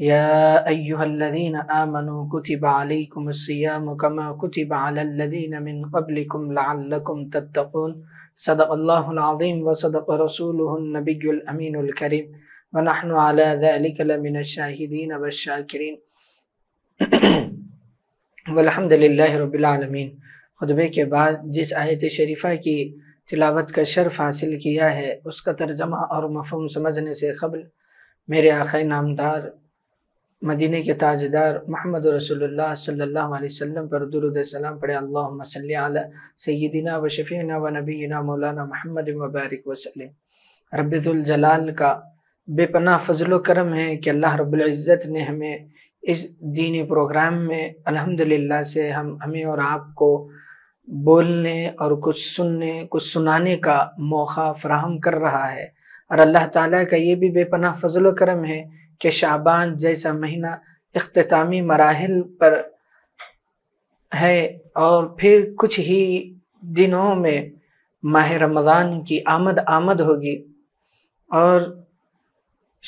يا أيها الذين آمنوا كتب عليكم الصيام كما كتب على الذين من قبلكم لعلكم تتقون صدق الله العظيم وصدق رسوله النبي الأمين الكريم ونحن على ذلك لمن الشاهدين والشاكرين والحمد لله رب العالمين کے بعد جس जिस شریفہ کی تلاوت کا شرف حاصل کیا ہے اس کا ترجمہ اور مفہوم سمجھنے سے قبل मेरे आखिर नामदार मदीने के ताजदार महमद रसोल्लाम पर दुरुद्लम पढ़े अल्लाहुम्मा सल्ली व शफ़ीना व नबीना मौलाना महमद मबारक वसलम रबाल का बेपना फजल करम है कि अल्लाह रबुल्ज़त ने हमें इस दीनी प्रोग्राम में अल्हम्दुलिल्लाह से हम हमें और आपको बोलने और कुछ सुनने कुछ सुनाने का मौका फ्राहम कर रहा है और अल्लाह ताला का ये भी बेपना फजल करम है कि शाबान जैसा महीना अख्तामी मराहल पर है और फिर कुछ ही दिनों में माह रमज़ान की आमद आमद होगी और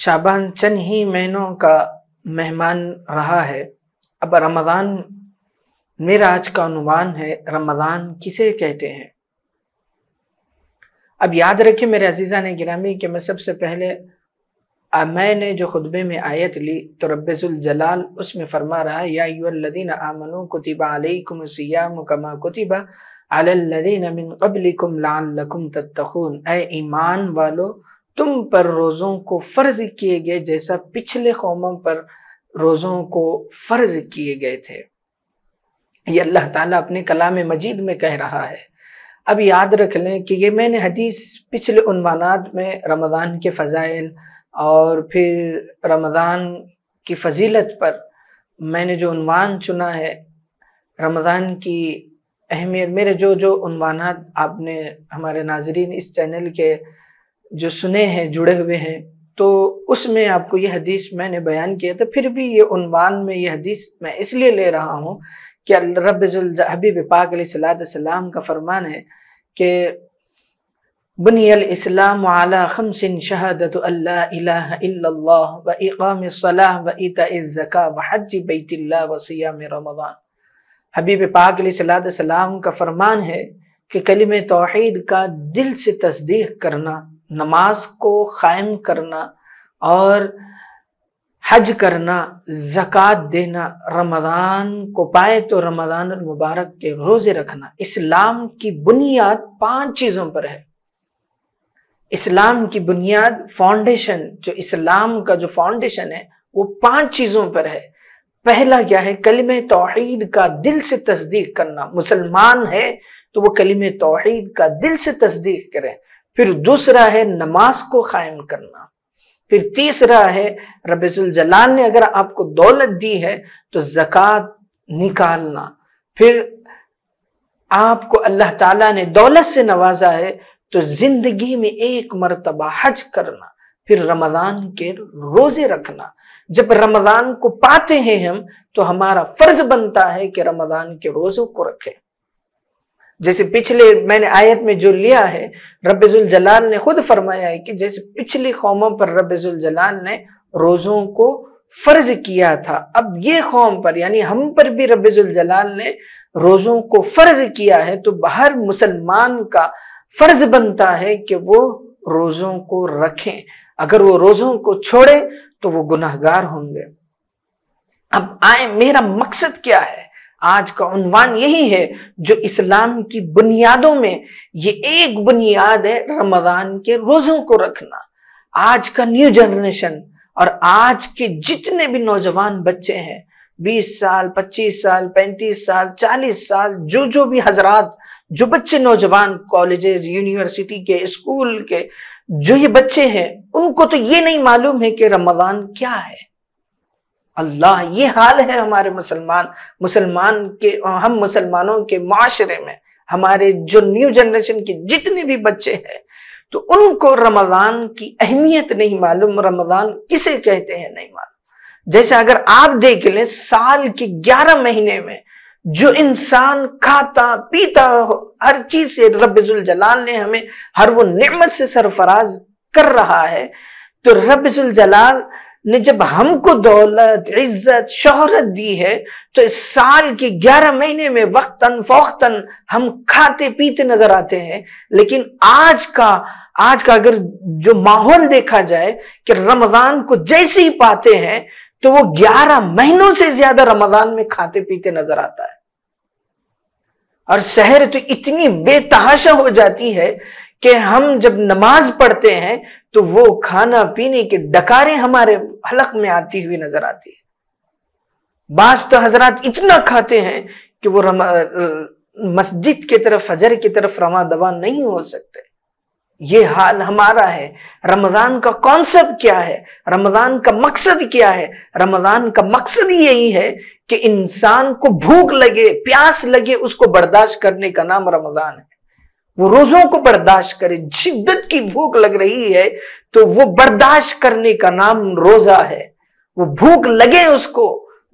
शाबान चंद ही महीनों का मेहमान रहा है अब रमज़ान मेरा आज का अनुमान है रमज़ान किसे कहते हैं अब याद रखिए मेरे अजीज़ा ने गिरामी कि मैं सबसे पहले मैंने जो खुतबे में आयत ली तो रब्बुल जलाल उसमें फरमा रहा है यादीन आमनु कुतिबा अलैकुम सियाम कमा कुतिबा अलल्लदीन मिन कबलिकुम लअल्लकुम तत्तखून ए ईमान वालो तुम पर रोज़ों को फ़र्ज किए गए जैसा पिछले कौमों पर रोज़ों को फ़र्ज किए गए थे ये अल्लाह ताला अपने कलाम मजीद में कह रहा है अब याद रख लें कि ये मैंने हदीस पिछले उन्वानात में रमज़ान के फ़जाइल और फिर रमज़ान की फजीलत पर मैंने जो उनवान चुना है रमज़ान की अहमियत मेरे जो जो उनवान आपने हमारे नाजरीन इस चैनल के जो सुने हैं जुड़े हुए हैं तो उसमें आपको यह हदीस मैंने बयान किया था तो फिर भी ये उनवान में यह हदीस मैं इसलिए ले रहा हूँ कि रबी पाक सलाम का फरमान है कि बनियल इस्लाम खमसिन शहादत अल्लाह व इकाम सलाह व इता व हज बैतिल्ला व सियाम रमदान हबीब पाक सलाम का फरमान है कि कलम तोहद का दिल से तस्दीक करना नमाज को क़ायम करना और हज करना ज़क़़त देना रमज़ान को पाए तो रमज़ान मुबारक के रोज़े रखना इस्लाम की बुनियाद पांच चीज़ों पर है इस्लाम की बुनियाद फाउंडेशन जो इस्लाम का जो फाउंडेशन है वो पांच चीज़ों पर है पहला क्या है कलम तोहद का दिल से तस्दीक करना मुसलमान है तो वो कलम तोहैद का दिल से तस्दीक करें फिर दूसरा है नमाज को कायम करना फिर तीसरा है रबीजलाल ने अगर आपको दौलत दी है तो जक़ात निकालना फिर आपको अल्लाह ताला ने दौलत से नवाजा है तो जिंदगी में एक मरतबा हज करना फिर रमजान के रोजे रखना जब रमजान को पाते हैं हम तो हमारा फर्ज बनता है कि रमजान के रोजों को रखें जैसे पिछले मैंने आयत में जो लिया है रबेजुल जलाल ने खुद फरमाया है कि जैसे पिछली कौमों पर रबेजुल जलाल ने रोजों को फर्ज किया था अब ये कौम पर यानी हम पर भी रबेजुल जलाल ने रोजों को फर्ज किया है तो बाहर मुसलमान का फर्ज बनता है कि वो रोजों को रखें अगर वो रोजों को छोड़े तो वो गुनाहगार होंगे अब आए मेरा मकसद क्या है आज का उनवान यही है जो इस्लाम की बुनियादों में ये एक बुनियाद है रमजान के रोजों को रखना आज का न्यू जनरेशन और आज के जितने भी नौजवान बच्चे हैं 20 साल 25 साल 35 साल 40 साल जो जो भी हजरात जो बच्चे नौजवान कॉलेजेस यूनिवर्सिटी के स्कूल के जो ये बच्चे हैं उनको तो ये नहीं मालूम है कि रमजान क्या है अल्लाह ये हाल है हमारे मुसलमान मुसलमान के हम मुसलमानों के माशरे में हमारे जो न्यू जनरेशन के जितने भी बच्चे हैं तो उनको रमजान की अहमियत नहीं मालूम रमजान किसे कहते हैं नहीं मालूम जैसे अगर आप देख लें साल के ग्यारह महीने में जो इंसान खाता पीता हर चीज से रबिजुल जलाल ने हमें हर वो नेमत से सरफराज कर रहा है तो रबिजुल जलाल ने जब हमको दौलत इज्जत शोहरत दी है तो इस साल के ग्यारह महीने में वक्तन फोख्तन हम खाते पीते नजर आते हैं लेकिन आज का आज का अगर जो माहौल देखा जाए कि रमजान को जैसे ही पाते हैं तो वो ग्यारह महीनों से ज्यादा रमजान में खाते पीते नजर आता है और शहर तो इतनी बेतहाशा हो जाती है कि हम जब नमाज पढ़ते हैं तो वो खाना पीने के डकारें हमारे हलक में आती हुई नजर आती है बास तो हजरत इतना खाते हैं कि वो रमा मस्जिद की तरफ फजर की तरफ रवा दवा नहीं हो सकते ये हाल हमारा है रमज़ान का कॉन्सेप्ट क्या है रमज़ान का मकसद क्या है रमज़ान का मकसद यही है कि इंसान को भूख लगे प्यास लगे उसको बर्दाश्त करने का नाम रमज़ान है वो रोज़ों को बर्दाश्त करे शिद्दत की भूख लग रही है तो वो बर्दाश्त करने का नाम रोज़ा है वो भूख लगे उसको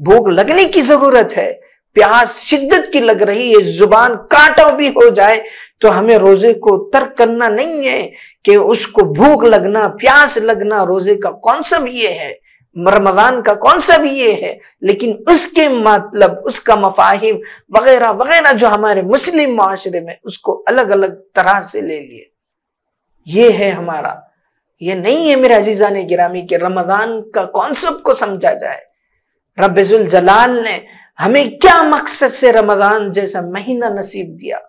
भूख लगने की ज़रूरत है प्यास शिद्दत की लग रही है जुबान कांटा भी हो जाए तो हमें रोजे को तर्क करना नहीं है कि उसको भूख लगना प्यास लगना रोजे का कौन भी ये है रमजान का कौन भी ये है लेकिन उसके मतलब उसका मफाहिम वगैरह वगैरह जो हमारे मुस्लिम माशरे में उसको अलग अलग तरह से ले लिए ये है हमारा ये नहीं है मेरे अजीजा ने गिरामी के रमजान का कॉन्सेप्ट को समझा जाए रबुल जलाल ने हमें क्या मकसद से रमजान जैसा महीना नसीब दिया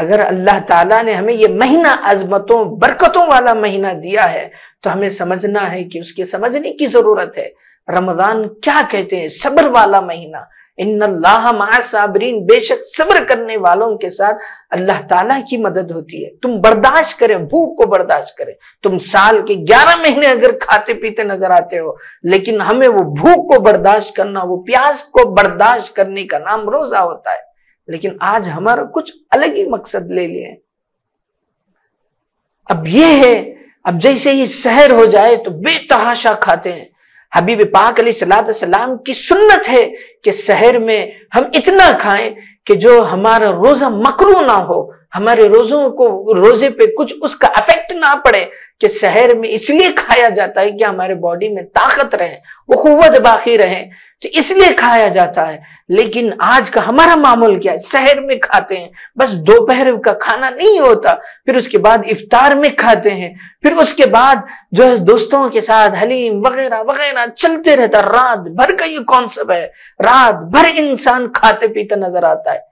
अगर अल्लाह ताला ने हमें ये महीना अजमतों बरकतों वाला महीना दिया है तो हमें समझना है कि उसके समझने की ज़रूरत है रमज़ान क्या कहते हैं सब्र वाला महीना इन अल्लाह साबरीन बेशक सब्र करने वालों के साथ अल्लाह ताला की मदद होती है तुम बर्दाश्त करें भूख को बर्दाश्त करें तुम साल के ग्यारह महीने अगर खाते पीते नजर आते हो लेकिन हमें वो भूख को बर्दाश्त करना वो प्यास को बर्दाश्त करने का नाम रोजा होता है लेकिन आज हमारा कुछ अलग ही मकसद ले लिए अब ये है अब जैसे ही शहर हो जाए तो बेतहाशा खाते हैं हबीब पाक सलाम की सुन्नत है कि शहर में हम इतना खाएं कि जो हमारा रोजा मकरू ना हो हमारे रोजों को रोजे पे कुछ उसका अफेक्ट ना पड़े कि शहर में इसलिए खाया जाता है कि हमारे बॉडी में ताकत रहे वो कुत बाकी रहे तो इसलिए खाया जाता है लेकिन आज का हमारा मामूल क्या है शहर में खाते हैं बस दोपहर का खाना नहीं होता फिर उसके बाद इफ्तार में खाते हैं फिर उसके बाद जो है दोस्तों के साथ हलीम वगैरह वगैरह चलते रहता रात भर का ये कॉन्सेप्ट है रात भर इंसान खाते पीते नजर आता है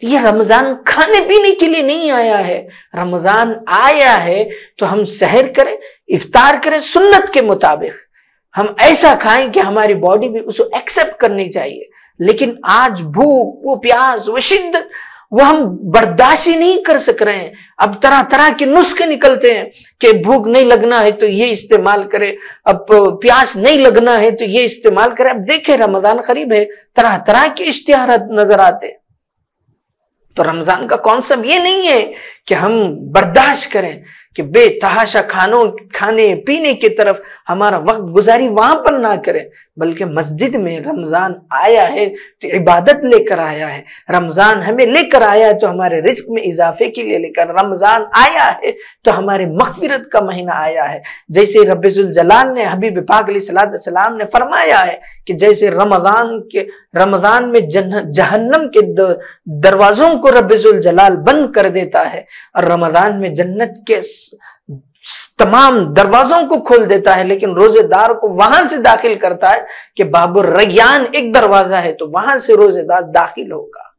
तो ये रमजान खाने पीने के लिए नहीं आया है रमजान आया है तो हम सहर करें इफ्तार करें सुन्नत के मुताबिक हम ऐसा खाएं कि हमारी बॉडी भी उसको एक्सेप्ट करनी चाहिए लेकिन आज भूख वो प्यास वो शिद्ध वो हम बर्दाश्त ही नहीं कर सक रहे हैं अब तरह तरह के नुस्खे निकलते हैं कि भूख नहीं लगना है तो ये इस्तेमाल करें अब प्यास नहीं लगना है तो ये इस्तेमाल करें अब देखें रमजान करीब है तरह तरह के इश्तेहार नजर आते हैं तो रमजान का कॉन्सेप्ट ये नहीं है कि हम बर्दाश्त करें कि बेतहाशा खानों खाने पीने की तरफ हमारा वक्त गुजारी वहां पर ना करें बल्कि मस्जिद में रमज़ान आया है तो इबादत लेकर आया है रमज़ान हमें लेकर आया है तो हमारे रिस्क में इजाफे के लिए लेकर रमज़ान आया है तो हमारे मकफिरत का महीना आया है जैसे जलाल ने हबीब पाक सलाम ने फरमाया है कि जैसे रमज़ान के रमज़ान में जहन्नम के दरवाज़ों को जलाल बंद कर देता है और रमज़ान में जन्नत के तमाम दरवाजों को खोल देता है लेकिन रोजेदार को वहां से दाखिल करता है कि बाबुर रैयान एक दरवाजा है तो वहां से रोजेदार दाखिल होगा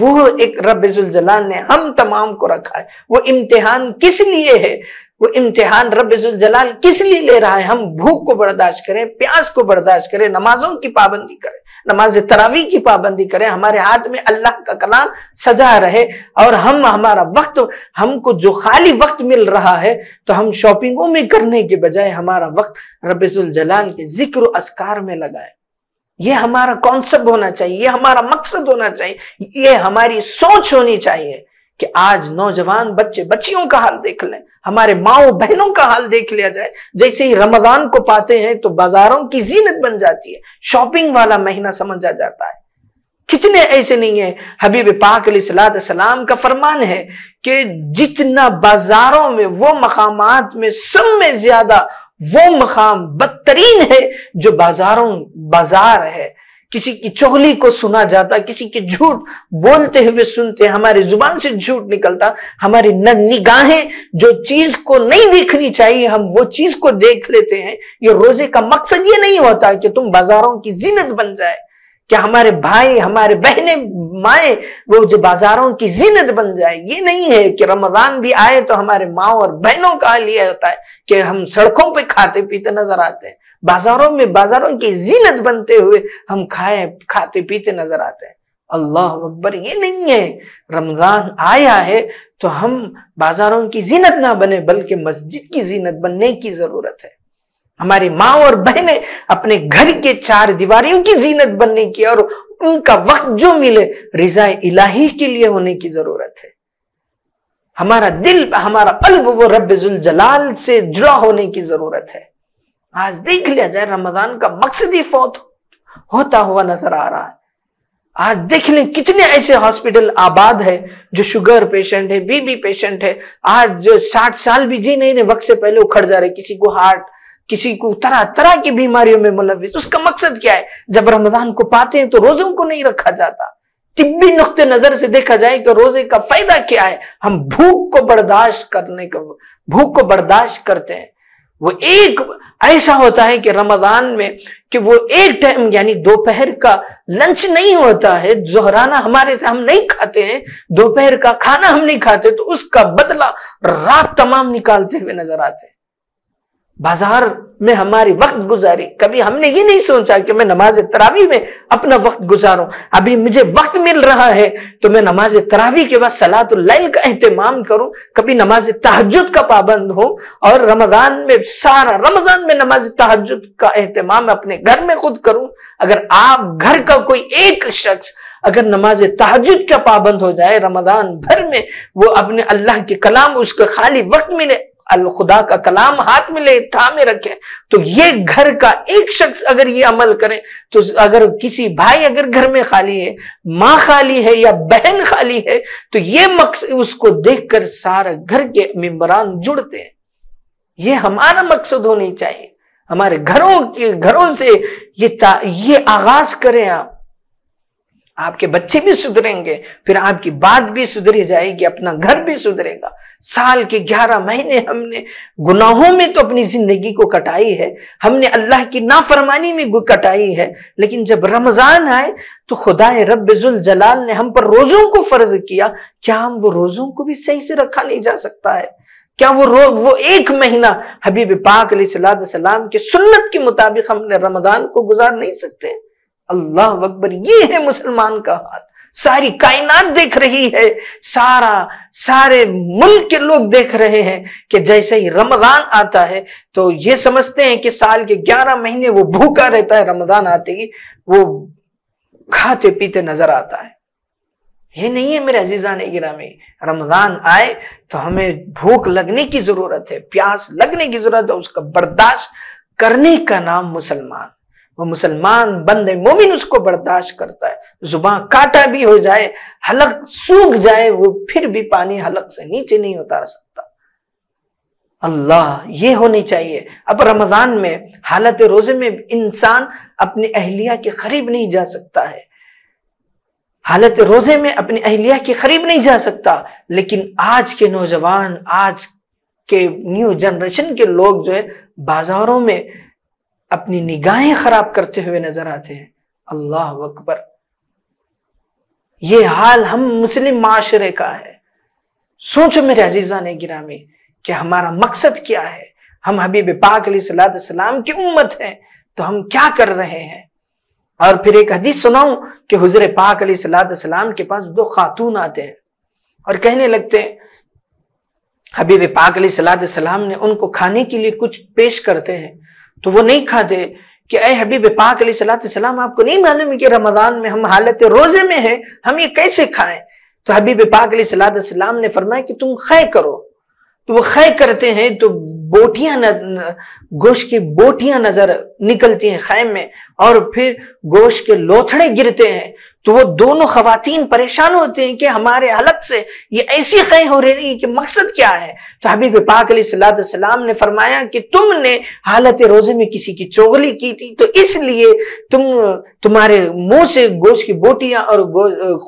वो एक रब जलाल ने हम तमाम को रखा है वो इम्तिहान किस लिए है वो इम्तिहान रब्जुल जलाल किस लिए ले रहा है हम भूख को बर्दाश्त करें प्यास को बर्दाश्त करें नमाजों की पाबंदी करें नमाज तरावी की पाबंदी करें हमारे हाथ में अल्लाह का कलाम सजा रहे और हम हमारा वक्त हमको जो खाली वक्त मिल रहा है तो हम शॉपिंगों में करने के बजाय हमारा वक्त रब्जुल जलाल के जिक्र असकार में लगाए ये हमारा कॉन्सेप्ट होना चाहिए ये हमारा मकसद होना चाहिए ये हमारी सोच होनी चाहिए कि आज नौजवान बच्चे बच्चियों का हाल देख लें हमारे माओ बहनों का हाल देख लिया जाए जैसे ही रमजान को पाते हैं तो बाजारों की जीनत बन जाती है शॉपिंग वाला महीना समझा जाता है कितने ऐसे नहीं है हबीब पाक सलाम का फरमान है कि जितना बाजारों में वो मकाम में सब में ज्यादा वो मकाम बदतरीन है जो बाजारों बाजार है किसी की चोली को सुना जाता किसी के झूठ बोलते हुए सुनते हमारी जुबान से झूठ निकलता हमारी निगाहें जो चीज को नहीं देखनी चाहिए हम वो चीज को देख लेते हैं ये रोजे का मकसद ये नहीं होता कि तुम बाजारों की जीनत बन जाए कि हमारे भाई हमारे बहने माए वो जो बाजारों की जीनत बन जाए ये नहीं है कि रमजान भी आए तो हमारे माओ और बहनों का हाल यह होता है कि हम सड़कों पर खाते पीते नजर आते हैं बाजारों में बाजारों की जीनत बनते हुए हम खाए खाते पीते नजर आते हैं अल्लाह अकबर ये नहीं है रमजान आया है तो हम बाजारों की जीनत ना बने बल्कि मस्जिद की जीनत बनने की जरूरत है हमारी माँ और बहनें अपने घर के चार दीवारियों की जीनत बनने की और उनका वक्त जो मिले रिजा इलाही के लिए होने की जरूरत है हमारा दिल हमारा कल्ब वो रब जलाल से जुड़ा होने की जरूरत है आज देख लिया जाए रमजान का मकसद ही फौत होता हुआ नजर आ रहा है आज देख लें कितने ऐसे हॉस्पिटल आबाद है जो शुगर पेशेंट है बीबी पेशेंट है आज जो साठ साल भी जी नहीं वक्त से पहले उखड़ जा रहे किसी को हार्ट किसी को तरह तरह की बीमारियों में मुलविस उसका मकसद क्या है जब रमजान को पाते हैं तो रोजों को नहीं रखा जाता तिब्बी नुकते नजर से देखा जाए कि तो रोजे का फायदा क्या है हम भूख को बर्दाश्त करने का भूख को बर्दाश्त करते हैं वो एक ऐसा होता है कि रमजान में कि वो एक टाइम यानी दोपहर का लंच नहीं होता है जोहराना हमारे से हम नहीं खाते हैं दोपहर का खाना हम नहीं खाते तो उसका बदला रात तमाम निकालते हुए नजर आते हैं बाजार में हमारी वक्त गुजारी कभी हमने ये नहीं सोचा कि मैं नमाज तरावी में अपना वक्त गुजारूं अभी मुझे वक्त मिल रहा है तो मैं नमाज तरावी के बाद लैल का अहतमाम करूं कभी नमाज तहजद का पाबंद हो और रमजान में सारा रमजान में नमाज तहजद का अहतमाम अपने घर में खुद करूं अगर आप घर का कोई एक शख्स अगर नमाज तहजद का पाबंद हो जाए रमज़ान भर में वो अपने अल्लाह के कलाम उसके खाली वक्त मिले अल खुदा का कलाम हाथ में ले थामे रखे तो ये घर का एक शख्स अगर ये अमल करे तो अगर किसी भाई अगर घर में खाली है माँ खाली है या बहन खाली है तो ये मकसद उसको देखकर सारा घर के मेम्बरान जुड़ते हैं ये हमारा मकसद होनी चाहिए हमारे घरों के घरों से ये ये आगाज करें आप आपके बच्चे भी सुधरेंगे फिर आपकी बात भी सुधरी जाएगी अपना घर भी सुधरेगा साल के ग्यारह महीने हमने गुनाहों में तो अपनी जिंदगी को कटाई है हमने अल्लाह की नाफरमानी में कटाई है लेकिन जब रमजान आए तो खुदा रबुल जलाल ने हम पर रोजों को फर्ज किया क्या हम वो रोजों को भी सही से रखा नहीं जा सकता है क्या वो रो वो एक महीना हबीब पाक सलाम के सुन्नत के मुताबिक हमने रमजान को गुजार नहीं सकते हैं? अल्लाह अकबर ये है मुसलमान का हाल सारी कायनात देख रही है सारा सारे मुल्क के लोग देख रहे हैं कि जैसे ही रमजान आता है तो ये समझते हैं कि साल के ग्यारह महीने वो भूखा रहता है रमजान आते ही वो खाते पीते नजर आता है ये नहीं है मेरे अजीजा ने गिरा में रमजान आए तो हमें भूख लगने की जरूरत है प्यास लगने की जरूरत है उसका बर्दाश्त करने का नाम मुसलमान वो मुसलमान बंदे मोमिन उसको बर्दाश्त करता है जुबान काटा भी हो जाए हलक सूख जाए वो फिर भी पानी हलक से नीचे नहीं उतार सकता अल्लाह ये होनी चाहिए अब रमजान में हालत रोजे में इंसान अपने अहलिया के करीब नहीं जा सकता है हालत रोजे में अपनी अहलिया के करीब नहीं जा सकता लेकिन आज के नौजवान आज के न्यू जनरेशन के लोग जो है बाजारों में अपनी निगाहें खराब करते हुए नजर आते हैं अल्लाह अकबर ये हाल हम मुस्लिम माशरे का है सोचो मेरे अजीजा ने में कि हमारा मकसद क्या है हम हबीब पाक सलाम की उम्मत हैं तो हम क्या कर रहे हैं और फिर एक हदीस सुनाऊं कि हजर पाक सलाम के पास दो खातून आते हैं और कहने लगते हैं हबीब पाक सलाम ने उनको खाने के लिए कुछ पेश करते हैं तो वो नहीं खाते कि अः हबीब पाक सलाम आपको नहीं मालूम कि रमज़ान में हम हालत रोज़े में हैं हम ये कैसे खाएं तो हबीब पाक सलाम ने फरमाया कि तुम खय करो तो वो खय करते हैं तो बोटियां गोश की बोटियां नजर निकलती हैं खैम में और फिर गोश के लोथड़े गिरते हैं तो वो दोनों खातन परेशान होते हैं कि हमारे अलग से ये ऐसी खै हो रही है कि मकसद क्या है तो हबीब पाक सलाम ने फरमाया कि तुमने हालत रोजे में किसी की चोगली की थी तो इसलिए तुम तुम्हारे मुंह से गोश्त की बोटियां और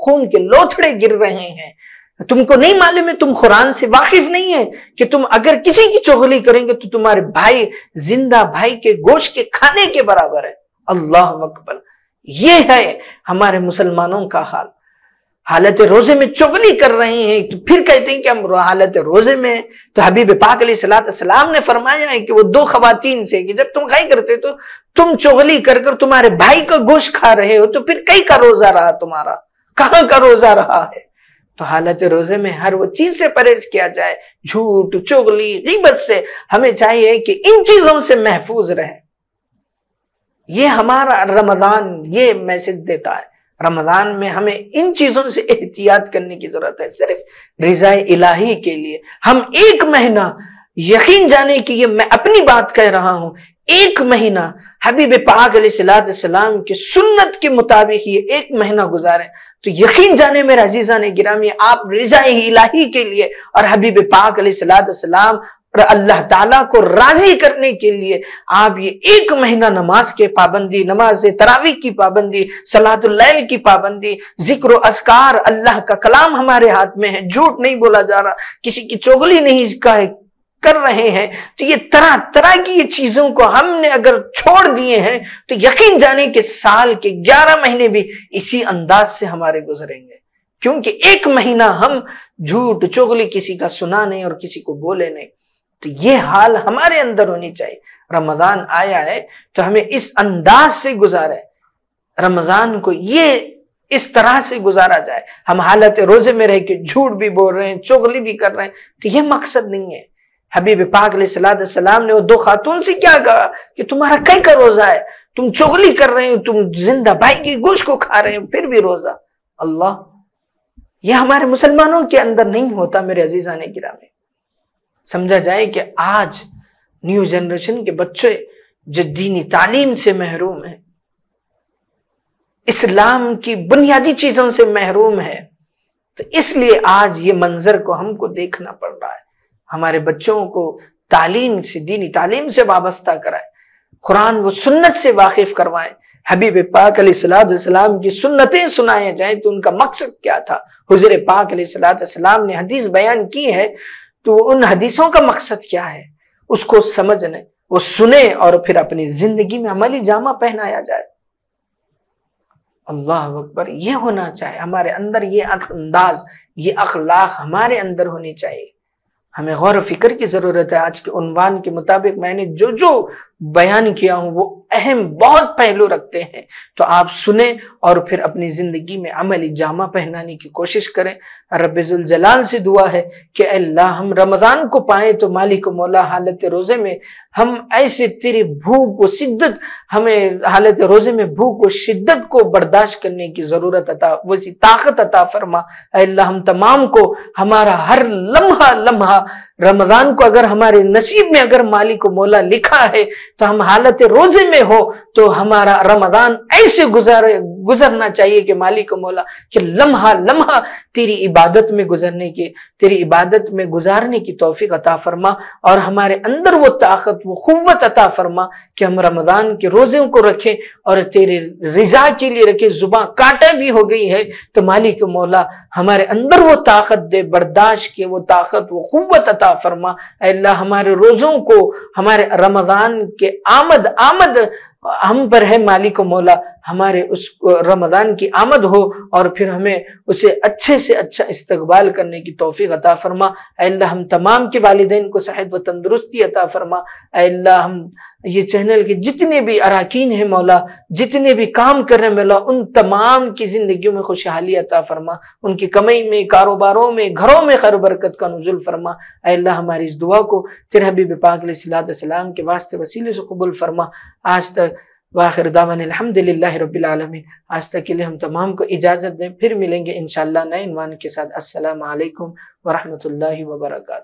खून के लोथड़े गिर रहे हैं तुमको नहीं मालूम है तुम कुरान से वाकिफ नहीं है कि तुम अगर किसी की चोगली करेंगे तो तुम्हारे भाई जिंदा भाई के गोश्त के खाने के बराबर है अल्लाह मकबल ये है हमारे मुसलमानों का हाल हालत रोजे में चुगली कर रहे हैं तो फिर कहते हैं कि हम हालत रोजे में तो हबीब पाक सलाम ने फरमाया है कि वो दो खातन से कि जब तुम खाई करते तो तुम चुगली कर कर तुम्हारे भाई का गोश्त खा रहे हो तो फिर कई का रोजा रहा तुम्हारा कहाँ का रोजा रहा है तो हालत रोजे में हर वो चीज से परहेज किया जाए झूठ चुगली से हमें चाहिए कि इन चीजों से महफूज रहे ये हमारा रमज़ान ये मैसेज देता है रमज़ान में हमें इन चीज़ों से एहतियात करने की ज़रूरत है सिर्फ रज़ा इलाही के लिए हम एक महीना यकीन जाने कि ये मैं अपनी बात कह रहा हूँ एक महीना हबीब पाक सलाम के सुन्नत के मुताबिक ये एक महीना गुजारे तो यकीन जाने मेरा अजीजा ने गिरामी आप रजा इलाही के लिए और हबीब पाक सलाम और अल्लाह ताला को राजी करने के लिए आप ये एक महीना नमाज के पाबंदी नमाज तरावी की पाबंदी सलातुल्लैल की पाबंदी जिक्र असकार अल्लाह का कलाम हमारे हाथ में है झूठ नहीं बोला जा रहा किसी की चोगली नहीं का है कर रहे हैं तो ये तरह तरह की ये चीजों को हमने अगर छोड़ दिए हैं तो यकीन जाने के साल के ग्यारह महीने भी इसी अंदाज से हमारे गुजरेंगे क्योंकि एक महीना हम झूठ चोगली किसी का सुना नहीं और किसी को बोले नहीं तो ये हाल हमारे अंदर होनी चाहिए रमज़ान आया है तो हमें इस अंदाज से गुजारे रमज़ान को ये इस तरह से गुजारा जाए हम हालत रोजे में रह के झूठ भी बोल रहे हैं चुगली भी कर रहे हैं तो ये मकसद नहीं है हबीब पाक सलाम ने वो दो खातून से क्या कहा कि तुम्हारा कई का रोजा है तुम चुगली कर रहे हो तुम जिंदा भाई की गोश को खा रहे हो फिर भी रोजा अल्लाह यह हमारे मुसलमानों के अंदर नहीं होता मेरे अजीजा ने गिरा में समझा जाए कि आज न्यू जनरेशन के बच्चे जो दीनी तालीम से महरूम है इस्लाम की बुनियादी चीजों से महरूम है तो इसलिए आज ये मंजर को हमको देखना पड़ रहा है हमारे बच्चों को तालीम से दीनी तालीम से वाबस्ता कराए कुरान व सुन्नत से वाकिफ करवाएं हबीब पाक सलाम की सुन्नतें सुनाए जाएं तो उनका मकसद क्या था हजर पाक सलाम ने हदीस बयान की है तो उन हदीसों का मकसद क्या है उसको समझने वो सुने और फिर अपनी जिंदगी में अमली जामा पहनाया जाए अल्लाह अकबर ये होना चाहिए हमारे अंदर ये अंदाज ये अखलाक हमारे अंदर होनी चाहिए हमें गौर फिक्र की ज़रूरत है आज के उनवान के मुताबिक मैंने जो जो बयान किया हूं वो अहम बहुत पहलू रखते हैं तो आप सुने और फिर अपनी ज़िंदगी में अमली जामा पहनाने की कोशिश करें रबीजुल जलाल से दुआ है कि अल्लाह हम रमज़ान को पाए तो मालिक मौला हालत रोज़े में हम ऐसे तेरी भूख को शिद्दत हमें हालत रोज़े में भूख को शिद्दत को बर्दाश्त करने की ज़रूरत अता वैसी ताकत अता फरमा अल्लाह हम तमाम को हमारा हर लम्हा लम्हा रमजान को अगर हमारे नसीब में अगर मालिक को मौला लिखा है तो हम हालत रोजे में हो तो हमारा रमजान ऐसे गुजार गुजरना चाहिए कि मालिक मौला कि लम्हा लम्हा तेरी इबादत में गुजरने की तेरी इबादत में गुजारने की तोफ़ी अता फरमा और हमारे अंदर वो ताकत वो क़वत अता फरमा कि हम रमज़ान के रोज़ों को रखें और तेरे रजा के लिए रखें जुबा काटा भी हो गई है तो मालिक मौला हमारे अंदर वो ताकत दे बर्दाश्त के वो ताकत वो क़वत अता फरमा अल्लाह हमारे रोज़ों को हमारे रमज़ान के आमद आमद हम पर है मालिक मौला हमारे उस रमदान की आमद हो और फिर हमें उसे अच्छे से अच्छा इस्तबाल करने की तोफ़ी अता फरमा अल्लाह हम तमाम के वालदेन को सेहत व तंदरुस्ती अता फरमा अल्लाह हम ये चैनल के जितने भी अरकान हैं मौला जितने भी काम कर रहे हैं मौला उन तमाम की ज़िंदगी में खुशहाली अता फरमा उनकी कमई में कारोबारों में घरों में खैर बरकत का नजुल फरमा अल्लाह हमारी इस दुआ को तिरहबी बिपाकलाम सलाम के वास्ते वसीले से कबुल फरमा आज तक वाखिर दामन अलहमदिल्ला रबालमीन आज तक के लिए हम तमाम को इजाज़त दें फिर मिलेंगे इन शाला नए इनवान के साथ असल वरहमल वर्का